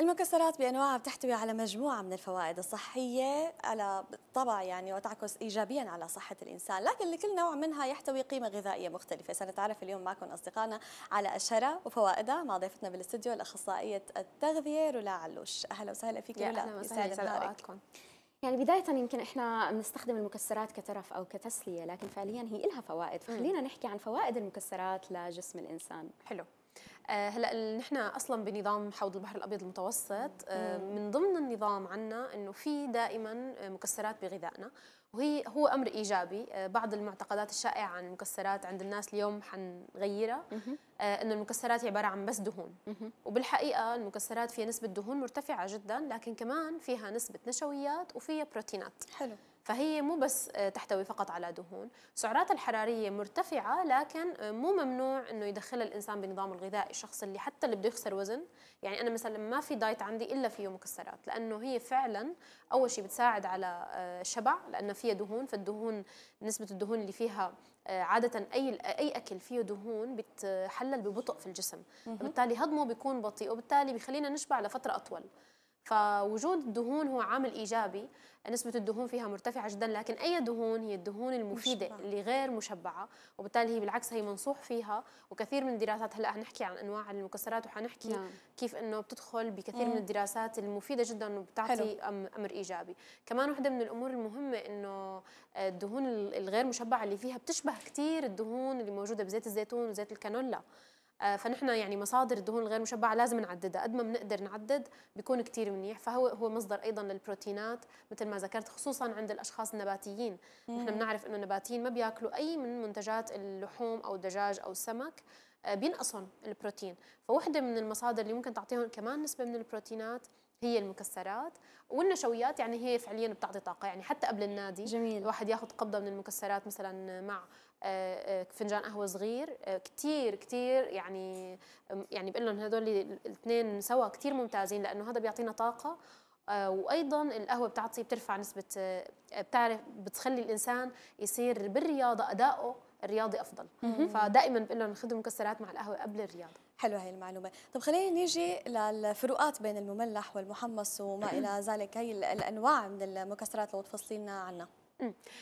المكسرات بانواعها بتحتوي على مجموعه من الفوائد الصحيه على طبع يعني وتعكس ايجابيا على صحه الانسان، لكن لكل نوع منها يحتوي قيمه غذائيه مختلفه، سنتعرف اليوم معكم اصدقائنا على اشهرها وفوائدها مع ضيفتنا بالاستديو الاخصائيه التغذيه رولا علوش، اهلا وسهلا فيك رولا اهلا وسهلا يعني بداية يمكن احنا بنستخدم المكسرات كترف او كتسلية لكن فعليا هي لها فوائد فخلينا نحكي عن فوائد المكسرات لجسم الانسان. حلو. آه، هلا نحن اصلا بنظام حوض البحر الابيض المتوسط آه، من ضمن النظام عنا انه في دائما آه، مكسرات بغذائنا وهي هو امر ايجابي بعض المعتقدات الشائعه عن المكسرات عند الناس اليوم حنغيرها انه المكسرات عباره عن بس دهون وبالحقيقه المكسرات فيها نسبه دهون مرتفعه جدا لكن كمان فيها نسبه نشويات وفيها بروتينات حلو فهي مو بس تحتوي فقط على دهون سعرات الحرارية مرتفعة لكن مو ممنوع أنه يدخلها الإنسان بنظام الغذائي الشخص اللي حتى اللي بده يخسر وزن يعني أنا مثلا ما في دايت عندي إلا فيه مكسرات لأنه هي فعلا أول شيء بتساعد على الشبع آه، لأنه فيها دهون فالدهون نسبة الدهون اللي فيها آه، عادة أي أي أكل فيه دهون بتحلل ببطء في الجسم، فبالتالي هضمه بيكون بطيء وبالتالي بخلينا نشبع لفترة أطول. فوجود الدهون هو عامل ايجابي نسبه الدهون فيها مرتفعه جدا لكن اي دهون هي الدهون المفيده مشبع. اللي غير مشبعه وبالتالي هي بالعكس هي منصوح فيها وكثير من الدراسات هلا حنحكي عن انواع المكسرات وحنحكي نعم. كيف انه بتدخل بكثير مم. من الدراسات المفيده جدا وبتعطي حلو. امر ايجابي كمان وحده من الامور المهمه انه آه، الدهون الغير مشبعه اللي فيها بتشبه كثير الدهون اللي موجوده بزيت الزيتون وزيت الكانولا آه، فنحن يعني مصادر الدهون الغير مشبعه لازم نعددها قد ما بنقدر نعدد بيكون كثير منيح فهو هو مصدر ايضا للبروتينات مثل ما ذكرت خصوصا عند الاشخاص النباتيين نحن بنعرف انه النباتيين ما بياكلوا اي من منتجات اللحوم او الدجاج او السمك آه، بينقصهم البروتين فوحده من المصادر اللي ممكن تعطيهم كمان نسبه من البروتينات هي المكسرات والنشويات يعني هي فعليا بتعطي طاقه يعني حتى قبل النادي جميل الواحد ياخذ قبضه من المكسرات مثلا مع آه، آه، فنجان قهوه صغير آه، كثير كثير يعني يعني بقول لهم هدول الاثنين سوا كثير ممتازين لانه هذا بيعطينا طاقه وايضا القهوه بتعطي بترفع نسبه بتعرف بتخلي الانسان يصير بالرياضه اداؤه الرياضي افضل فدائما بقول لهم خذوا المكسرات مع القهوه قبل الرياضه حلوه هي المعلومة طب خلينا نيجي للفروقات بين المملح والمحمص وما إلى ذلك هي الأنواع من المكسرات لو تفصلي لنا عنها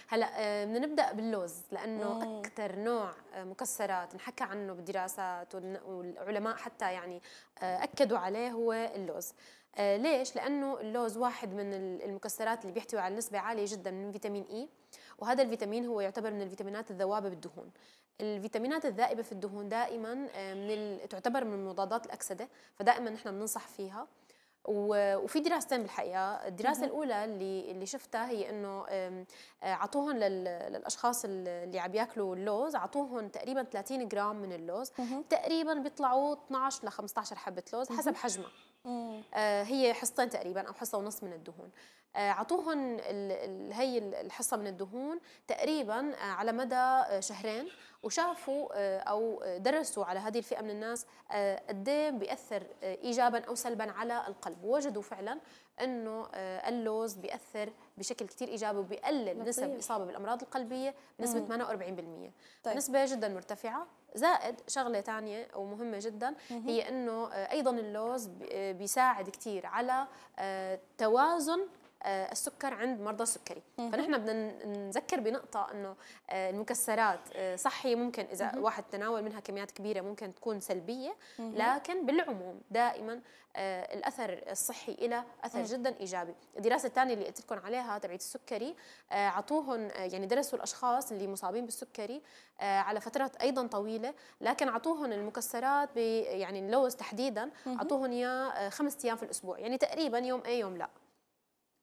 هلا آه، بدنا نبدا باللوز لانه اكثر نوع آه، مكسرات نحكى عنه بالدراسات والعلماء حتى يعني آه، اكدوا عليه هو اللوز ليش لانه اللوز واحد من المكسرات اللي بيحتوي على نسبه عاليه جدا من فيتامين اي e، وهذا الفيتامين هو يعتبر من الفيتامينات الذوابه بالدهون الفيتامينات الذائبه في الدهون دائما من تعتبر من مضادات الاكسده فدائما نحن بننصح فيها وفي دراستين بالحقيقه الدراسه الاولى اللي اللي شفتها هي انه آه، اعطوهم للاشخاص اللي عم ياكلوا اللوز اعطوهم تقريبا 30 جرام من اللوز تقريبا بيطلعوا 12 ل 15 حبه لوز حسب حجمها آه، هي حصتين تقريبا او حصه ونص من الدهون اعطوهم آه، هي الحصه من الدهون تقريبا آه، على مدى آه، شهرين وشافوا او درسوا على هذه الفئه من الناس قد إيه بياثر ايجابا او سلبا على القلب ووجدوا فعلا انه اللوز بياثر بشكل كثير ايجابي وبيقلل نسب الاصابه بالامراض القلبيه بنسبه 48% طيب. نسبه جدا مرتفعه زائد شغله ثانيه ومهمه جدا هي انه ايضا اللوز بيساعد كثير على توازن آه، السكر عند مرضى السكري فنحن بدنا نذكر بنقطه انه آه، المكسرات آه، صحي ممكن اذا واحد تناول منها كميات كبيره ممكن تكون سلبيه لكن بالعموم دائما الاثر الصحي إلى اثر جدا ايجابي الدراسه الثانيه اللي قلت لكم عليها تبعت السكري اعطوهم يعني درسوا الاشخاص اللي مصابين بالسكري على فترات ايضا طويله لكن اعطوهم المكسرات يعني اللوز تحديدا اعطوهم اياه خمس ايام في الاسبوع يعني تقريبا يوم اي يوم لا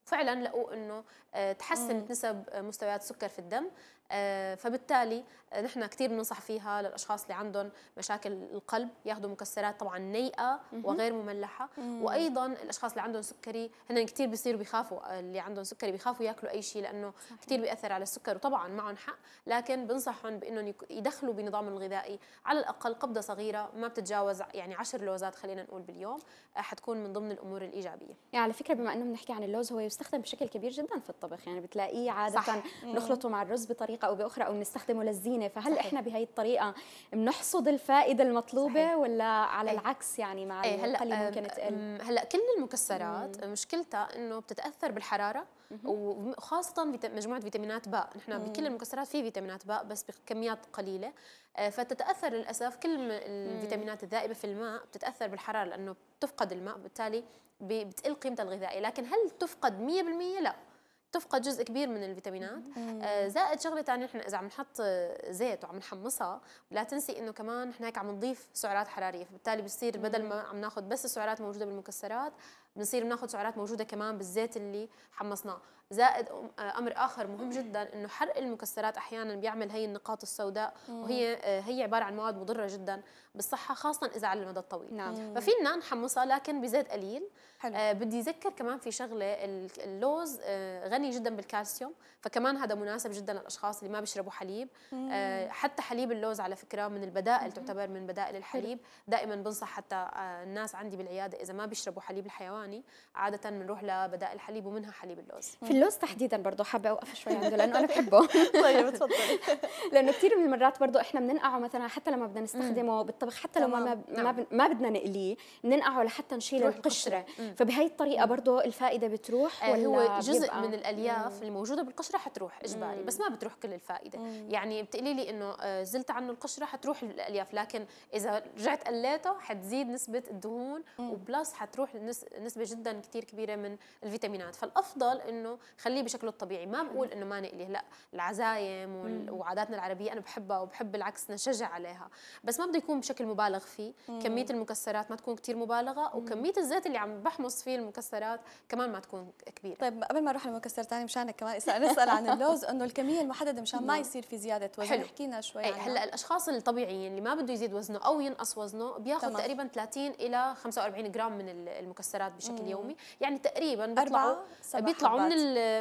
فعلا لقوا انه آه، تحسنت نسب مستويات السكر في الدم آه، فبالتالي آه، نحن كثير بننصح فيها للاشخاص اللي عندهم مشاكل القلب ياخذوا مكسرات طبعا نيئه وغير مملحه وايضا الاشخاص اللي عندهم سكري هن كثير بيصيروا بيخافوا آه، اللي عندهم سكري بيخافوا ياكلوا اي شيء لانه كثير بياثر على السكر وطبعا معهم حق لكن بنصحهم بانهم يدخلوا بنظام الغذائي على الاقل قبضه صغيره ما بتتجاوز يعني 10 لوزات خلينا نقول باليوم حتكون من ضمن الامور الايجابيه يعني على فكره بما انه بنحكي عن اللوز هو يستخدم بشكل كبير جدا في الطبخ يعني بتلاقيه عاده نخلطه مع الرز بطريقه بطريقه او باخرى او بنستخدمه للزينه فهل صحيح. احنا بهي الطريقه بنحصد الفائده المطلوبه صحيح. ولا على أي. العكس يعني مع أي. هلا ممكن تقل هلا كل المكسرات مم. مشكلتها انه بتتاثر بالحراره مم. وخاصه مجموعه فيتامينات باء نحن بكل المكسرات في فيتامينات باء بس بكميات قليله آه، فتتاثر للاسف كل الفيتامينات الذائبه في الماء بتتاثر بالحراره لانه بتفقد الماء بالتالي بتقل قيمتها الغذائيه لكن هل تفقد 100% لا تفقد جزء كبير من الفيتامينات آه، زائد شغله ثانيه نحن اذا عم نحط زيت وعم نحمصها لا تنسي انه كمان نحن هيك عم نضيف سعرات حراريه فبالتالي بصير بدل ما عم ناخذ بس السعرات الموجوده بالمكسرات بنصير بناخذ سعرات موجوده كمان بالزيت اللي حمصناه زائد امر اخر مهم جدا انه حرق المكسرات احيانا بيعمل هي النقاط السوداء وهي آه، هي عباره عن مواد مضره جدا بالصحه خاصه اذا على المدى الطويل نعم. ففينا نحمصها لكن بزيت قليل حلو. آه بدي اذكر كمان في شغله اللوز آه غني جدا بالكالسيوم فكمان هذا مناسب جدا للاشخاص اللي ما بيشربوا حليب آه حتى حليب اللوز على فكره من البدائل تعتبر من بدائل الحليب دائما بنصح حتى آه الناس عندي بالعياده اذا ما بيشربوا حليب الحيوان البرتقاني عاده بنروح لبدائل الحليب ومنها حليب اللوز في اللوز تحديدا برضه حابه اوقف شوي عنده لانه انا بحبه طيب تفضلي لانه كثير من المرات برضه احنا بننقعه مثلا حتى لما بدنا نستخدمه بالطبخ حتى لو ما ما, نعم. ما بدنا نقليه بننقعه لحتى نشيل القشره فبهي الطريقه برضه الفائده بتروح آه، ولا هو جزء من الالياف الموجوده بالقشره حتروح اجباري بس ما بتروح كل الفائده يعني بتقلي لي انه آه، زلت عنه القشره حتروح الالياف لكن اذا رجعت قليته حتزيد نسبه الدهون وبلس حتروح نسبه نسبه جدا كثير كبيره من الفيتامينات فالافضل انه خليه بشكله الطبيعي ما بقول انه ما نقليه لا العزايم وعاداتنا العربيه انا بحبها وبحب العكس نشجع عليها بس ما بده يكون بشكل مبالغ فيه مم. كميه المكسرات ما تكون كثير مبالغه وكميه الزيت اللي عم بحمص فيه المكسرات كمان ما تكون كبيره طيب قبل ما نروح المكسر ثاني مشان كمان نسال عن اللوز انه الكميه المحدده مشان ما نعم. يصير في زياده وزن حلو. حكينا شوي إيه، عنها هلا الاشخاص الطبيعيين اللي ما بده يزيد وزنه او ينقص وزنه بياخذ تقريبا 30 الى 45 جرام من المكسرات بشكل يومي يعني تقريبا بيطلعوا بيطلعوا من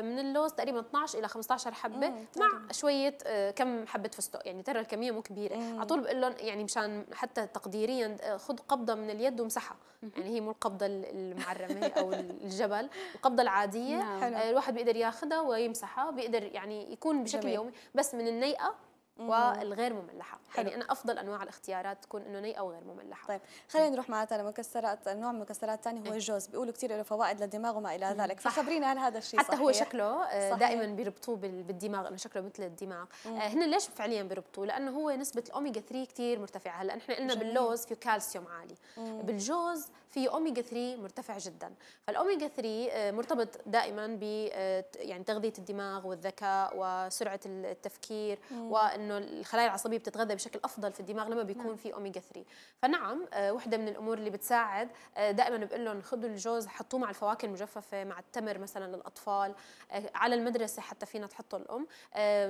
من اللوز تقريبا 12 الى 15 حبه مع شويه آه، كم حبه فستق يعني ترى الكميه مو كبيره على طول بقول لهم يعني مشان حتى تقديريا آه، خذ قبضه من اليد وامسحها يعني هي مو القبضه المعرمه او الجبل القبضه العاديه نعم. آه، الواحد بيقدر ياخذها ويمسحها بيقدر يعني يكون بشكل جميل. يومي بس من النيئه والغير مملحه يعني حلو. يعني انا افضل انواع الاختيارات تكون انه ني او غير مملحه طيب خلينا نروح معناتها لمكسرات نوع من المكسرات الثاني هو الجوز إيه. بيقولوا كثير له فوائد للدماغ وما الى ذلك فخبرينا هل هذا الشيء حتى صحيح؟ هو شكله آه، صحيح. دائما بيربطوه بالدماغ انه شكله مثل الدماغ مم. آه، هن ليش فعليا بيربطوه لانه هو نسبه الاوميجا 3 كثير مرتفعه هلا نحن قلنا باللوز فيه كالسيوم عالي مم. بالجوز فيه اوميجا 3 مرتفع جدا فالاوميجا 3 آه، مرتبط دائما ب يعني تغذيه الدماغ والذكاء وسرعه التفكير وان انه الخلايا العصبيه بتتغذى بشكل افضل في الدماغ لما بيكون نعم. في اوميجا 3 فنعم آه، وحده من الامور اللي بتساعد آه، دائما بقول لهم خذوا الجوز حطوه مع الفواكه المجففه مع التمر مثلا للاطفال آه، على المدرسه حتى فينا تحطه الام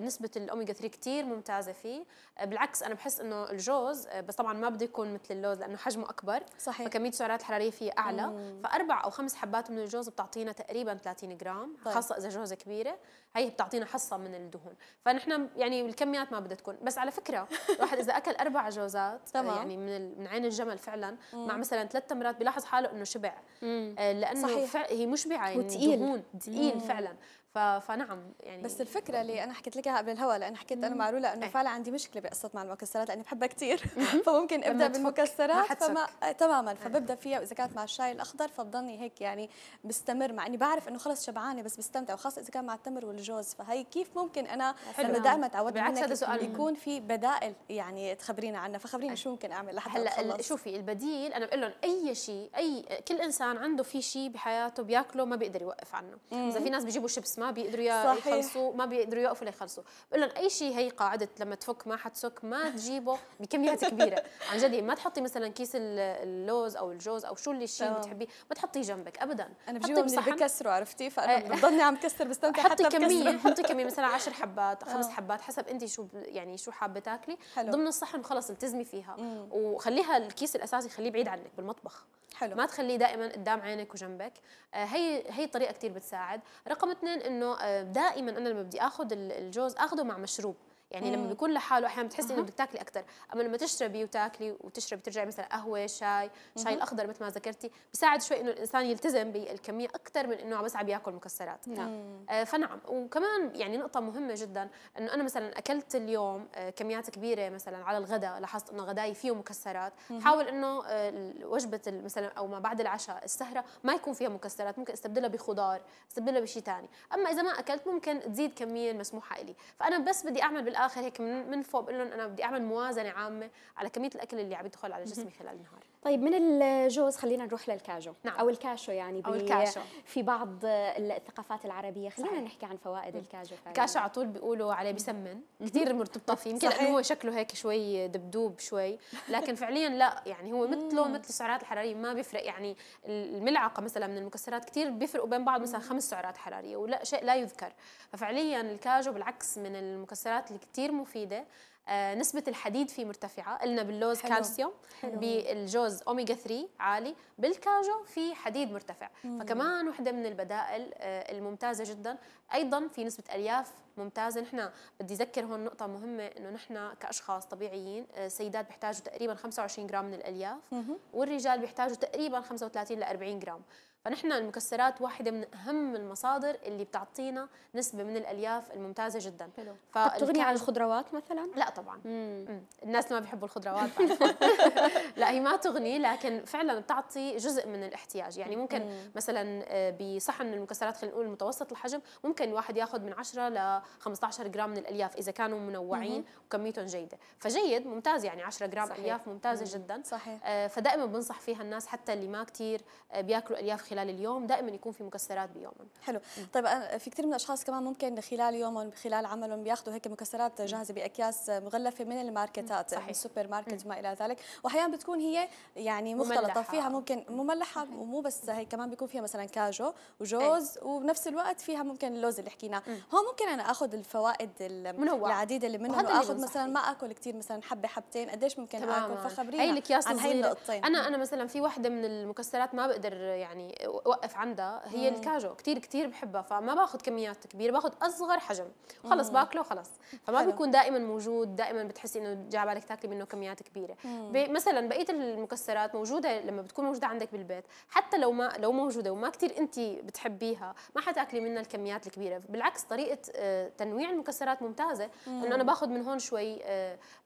نسبه الاوميجا 3 كثير ممتازه فيه بالعكس انا بحس انه الجوز بس طبعا ما بده يكون مثل اللوز لانه حجمه اكبر صحيح فكميه السعرات الحراريه فيه اعلى مم. فاربع او خمس حبات من الجوز بتعطينا تقريبا 30 جرام طيب. خاصه اذا جوزه كبيره هي بتعطينا حصه من الدهون فنحن يعني الكميات ما بدها تكون بس على فكره الواحد اذا اكل اربع جوزات آه، يعني من من عين الجمل فعلا مع مثلا ثلاث تمرات بيلاحظ حاله انه شبع آه، لانه صحيح. هي مشبعه يعني وتقيل. دهون تقيل فعلا فنعم يعني بس الفكره اللي انا حكيت لك اياها قبل الهوا لان حكيت انا مع رولا انه إيه. فعلا عندي مشكله بقصه مع المكسرات لاني بحبها كثير فممكن ابدا بالمكسرات فما آه، تماما إيه. فببدا فيها واذا كانت مع الشاي الاخضر فبضلني هيك يعني بستمر مع اني بعرف انه خلص شبعانه بس بستمتع وخاصه اذا كان مع التمر والجوز فهي كيف ممكن انا لما نعم. دائما تعودت انه هذا سؤال يكون في بدائل يعني تخبرينا عنها فخبريني إيه. شو ممكن اعمل لحتى هلا شوفي البديل انا بقول لهم اي شيء اي كل انسان عنده في شيء بحياته بياكله ما بيقدر يوقف عنه اذا في ناس بيجيبوا شيبس ما بيقدروا يخلصوا ما بيقدروا يوقفوا ليخلصوا بقول لهم اي شيء هي قاعده لما تفك ما حتسك ما تجيبه بكميات كبيره عن جد ما تحطي مثلا كيس اللوز او الجوز او شو اللي الشيء اللي آه. بتحبيه ما تحطيه جنبك ابدا انا بجيبهم من بكسره عرفتي فانا آه. بضلني عم كسر بستمتع حتى حطي كميه حطي كميه مثلا 10 حبات خمس آه. حبات حسب انت شو يعني شو حابه تاكلي ضمن الصحن خلص التزمي فيها وخليها الكيس الاساسي خليه بعيد عنك بالمطبخ حلو ما تخليه دائما قدام عينك وجنبك هي هي طريقه كثير بتساعد رقم اثنين انه آه، دائما انا لما بدي اخذ الجوز اخذه مع مشروب يعني لما بيكون لحاله احيانا بتحسي انه بدك تاكلي اكثر اما لما تشربي وتاكلي وتشربي ترجعي مثلا قهوه شاي شاي الاخضر مثل ما ذكرتي بيساعد شوي انه الانسان يلتزم بالكميه اكثر من انه بس عم ياكل مكسرات نعم. آه فنعم وكمان يعني نقطه مهمه جدا انه انا مثلا اكلت اليوم آه كميات كبيره مثلا على الغداء لاحظت انه غداي فيه مكسرات حاول انه آه وجبه مثلا او ما بعد العشاء السهره ما يكون فيها مكسرات ممكن استبدلها بخضار استبدلها بشيء ثاني اما اذا ما اكلت ممكن تزيد كميه المسموحه لي فانا بس بدي اعمل بالاخر هيك من فوق بقول لهم انا بدي اعمل موازنه عامه على كميه الاكل اللي عم يدخل على جسمي خلال النهار طيب من الجوز خلينا نروح للكاجو نعم. او الكاشو يعني أو الكاشو. في بعض الثقافات العربيه خلينا صحيح. نحكي عن فوائد الكاجو فعلا. الكاشو على طول بيقولوا عليه بسمن كثير مرتبطه فيه يمكن هو شكله هيك شوي دبدوب شوي لكن فعليا لا يعني هو مثله مثل السعرات الحراريه ما بيفرق يعني الملعقه مثلا من المكسرات كثير بيفرقوا بين بعض مثلا خمس سعرات حراريه ولا شيء لا يذكر ففعليا الكاجو بالعكس من المكسرات اللي كثير مفيده آه، نسبة الحديد فيه مرتفعة قلنا باللوز حلو. كالسيوم حلو. بالجوز أوميجا 3 عالي بالكاجو في حديد مرتفع مم. فكمان وحدة من البدائل آه، الممتازة جدا أيضا في نسبة ألياف ممتازة نحن بدي أذكر هون نقطة مهمة إنه نحن كأشخاص طبيعيين آه، السيدات بيحتاجوا تقريبا 25 جرام من الألياف مم. والرجال بيحتاجوا تقريبا 35 ل 40 جرام فنحن المكسرات واحدة من أهم المصادر اللي بتعطينا نسبة من الألياف الممتازة جدا فالك... تغني عن الخضروات مثلا؟ لا طبعا مم. مم. الناس ما بيحبوا الخضروات لا هي ما تغني لكن فعلا بتعطي جزء من الاحتياج يعني ممكن مم. مثلا آه، بصحن المكسرات خلينا نقول متوسط الحجم ممكن الواحد ياخذ من 10 ل 15 جرام من الألياف إذا كانوا منوعين مم. وكميتهم جيدة فجيد ممتاز يعني 10 جرام صحيح. ألياف ممتازة مم. جدا صحيح. آه، فدائما بنصح فيها الناس حتى اللي ما كثير آه، بياكلوا ألياف خلال اليوم دائما يكون في مكسرات بيومهم حلو طيب آه، في كثير من الاشخاص كمان ممكن خلال يومهم خلال عملهم بياخذوا هيك مكسرات جاهزه باكياس مغلفه من الماركتات صحيح. من السوبر ماركت وما الى ذلك واحيانا بتكون هي يعني مختلطه مملحة. فيها ممكن مملحه ومو بس هي كمان بيكون فيها مثلا كاجو إيه. وجوز أي. وبنفس الوقت فيها ممكن اللوز اللي حكيناه هون ممكن انا اخذ الفوائد العديده اللي منه واخذ مثلا ما اكل كثير مثلا حبه حبتين قديش ممكن اكل فخبرينا هي الاكياس عن هي انا انا مثلا في وحده من المكسرات ما بقدر يعني وقف عندها هي مم. الكاجو كثير كثير بحبها فما باخذ كميات كبيره باخذ اصغر حجم خلص باكله وخلص فما حلو. بيكون دائما موجود دائما بتحسي انه جا على بالك تاكلي منه كميات كبيره بي مثلا بقيه المكسرات موجوده لما بتكون موجوده عندك بالبيت حتى لو ما لو موجوده وما كثير انت بتحبيها ما حتاكلي منها الكميات الكبيره بالعكس طريقه آه، تنويع المكسرات ممتازه انه انا باخذ من هون شوي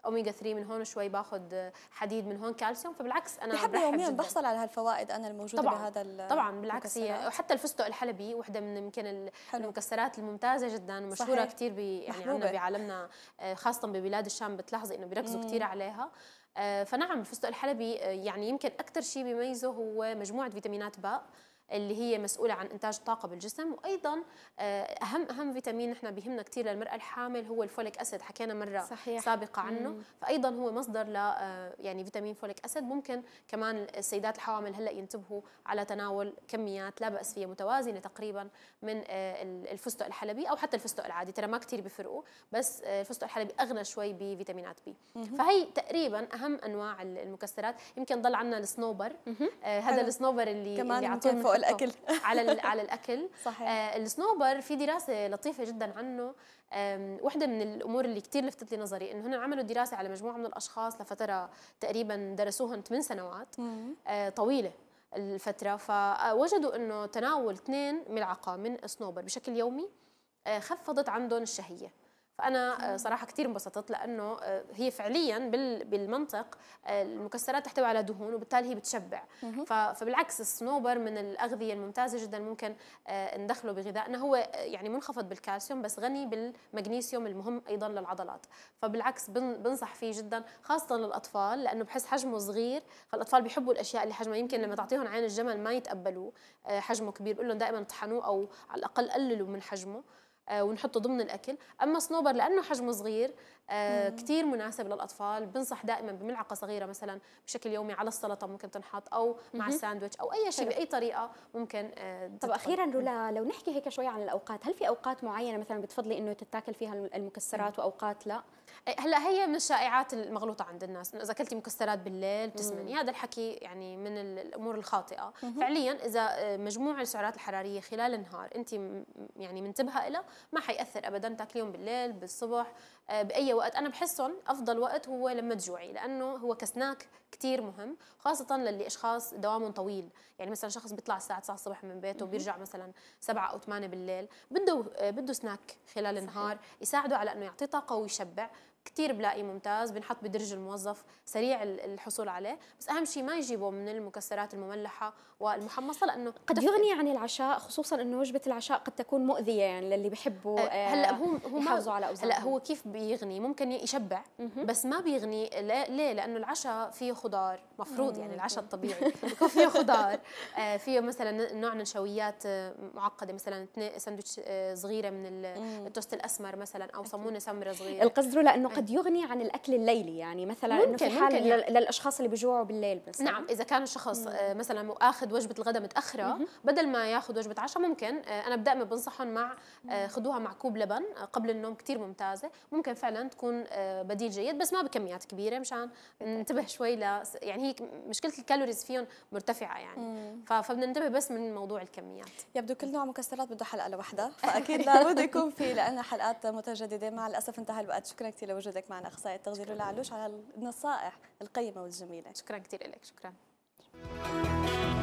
اوميجا آه، 3 من هون شوي باخذ آه، حديد من هون كالسيوم فبالعكس انا بحب يوميا بحصل على هالفوائد انا الموجوده طبعًا. بهذا طبعا طبعا بالعكس هي وحتى الفستق الحلبي وحده من يمكن المكسرات الممتازه جدا ومشهوره كثير يعني عندنا بعالمنا آه، خاصه ببلاد الشام بتلاحظي انه بيركزوا كثير عليها آه، فنعم الفستق الحلبي آه، يعني يمكن اكثر شيء بيميزه هو مجموعه فيتامينات باء اللي هي مسؤولة عن إنتاج طاقة بالجسم وأيضا آه، أهم أهم فيتامين نحن بيهمنا كثير للمرأة الحامل هو الفوليك أسيد حكينا مرة صحيح. سابقة عنه مم. فأيضا هو مصدر ل آه، يعني فيتامين فوليك أسيد ممكن كمان السيدات الحوامل هلأ ينتبهوا على تناول كميات لا بأس فيها متوازنة تقريبا من آه، الفستق الحلبي أو حتى الفستق العادي ترى ما كثير بيفرقوا بس الفستق الحلبي أغنى شوي بفيتامينات بي مم. فهي تقريبا أهم أنواع المكسرات يمكن ضل عندنا الصنوبر هذا الصنوبر اللي كمان اللي الاكل على على الاكل صحيح آه السنوبر في دراسه لطيفه جدا عنه وحده من الامور اللي كثير لفتت لي نظري انه هنا عملوا دراسه على مجموعه من الاشخاص لفتره تقريبا درسوهم 8 سنوات آه طويله الفتره فوجدوا آه، انه تناول اثنين ملعقه من سنوبر بشكل يومي آه، خفضت عندهم الشهيه فانا آه، صراحه كثير انبسطت لانه آه، هي فعليا بالمنطق آه، المكسرات تحتوي على دهون وبالتالي هي بتشبع فبالعكس الصنوبر من الاغذيه الممتازه جدا ممكن ندخله بغذائنا هو يعني منخفض بالكالسيوم بس غني بالمغنيسيوم المهم ايضا للعضلات فبالعكس بنصح فيه جدا خاصه للاطفال لانه بحس حجمه صغير فالاطفال بيحبوا الاشياء اللي حجمها يمكن لما تعطيهم عين الجمل ما يتقبلوه حجمه كبير بقول لهم دائما طحنوه او على الاقل قللوا من حجمه آه، ونحطه ضمن الاكل اما صنوبر لانه حجمه صغير آه، كثير مناسب للاطفال بنصح دائما بملعقه صغيره مثلا بشكل يومي على السلطه ممكن تنحط او مع الساندويتش او اي شيء باي طريقه ممكن آه، طب اخيرا رولا لو نحكي هيك شوي عن الاوقات هل في اوقات معينه مثلا بتفضلي انه تتاكل فيها المكسرات واوقات لا هلا هي من الشائعات المغلوطه عند الناس انه اذا اكلتي مكسرات بالليل بتسمني هذا الحكي يعني من الامور الخاطئه مم. فعليا اذا آه، مجموع السعرات الحراريه خلال النهار انت يعني منتبهه لها ما حيأثر ابدا تاكليهم بالليل بالصبح آه، باي وقت انا بحسهم افضل وقت هو لما تجوعي لانه هو كسناك كثير مهم خاصه للي اشخاص دوامهم طويل يعني مثلا شخص بيطلع الساعه 9 الصبح من بيته وبيرجع مثلا 7 او 8 بالليل بده آه، بده سناك خلال النهار يساعده على انه يعطيه طاقه ويشبع كثير بلاقي ممتاز بنحط بدرج الموظف سريع الحصول عليه بس اهم شيء ما يجيبه من المكسرات المملحه والمحمصه لانه قد يغني عن العشاء خصوصا انه وجبه العشاء قد تكون مؤذيه يعني للي بيحبوا أه، آه، هلا هو هو يحافظوا على اوزانهم هلا هو كيف بيغني ممكن يشبع بس ما بيغني ليه لانه العشاء فيه خضار مفروض يعني العشاء الطبيعي يكون فيه خضار آه، فيه مثلا نوع نشويات معقده مثلا سندوتش صغيره من التوست الاسمر مثلا او صمونه سمره صغيره القصدر لانه قد يغني عن الاكل الليلي يعني مثلا ممكن انه في حال ممكن للاشخاص اللي بجوعوا بالليل بس نعم اذا كان الشخص مم. آه، مثلا اخذ وجبه الغداء متاخره مم. بدل ما ياخذ وجبه عشاء ممكن آه، انا دائما بنصحهم مع آه، خذوها مع كوب لبن قبل النوم كثير ممتازه ممكن فعلا تكون بديل جيد بس ما بكميات كبيره مشان ننتبه شوي ل يعني هي مشكله الكالوريز فيهم مرتفعه يعني فبدنا ننتبه بس من موضوع الكميات يبدو كل نوع مكسرات بده حلقه لوحدها فاكيد لابد يكون في لنا حلقات متجدده مع الاسف انتهى الوقت شكرا كثير لوجودك وجودك معنا اخصائي التغذيه لولا علوش على النصائح القيمه والجميله شكرا كثير لك شكرا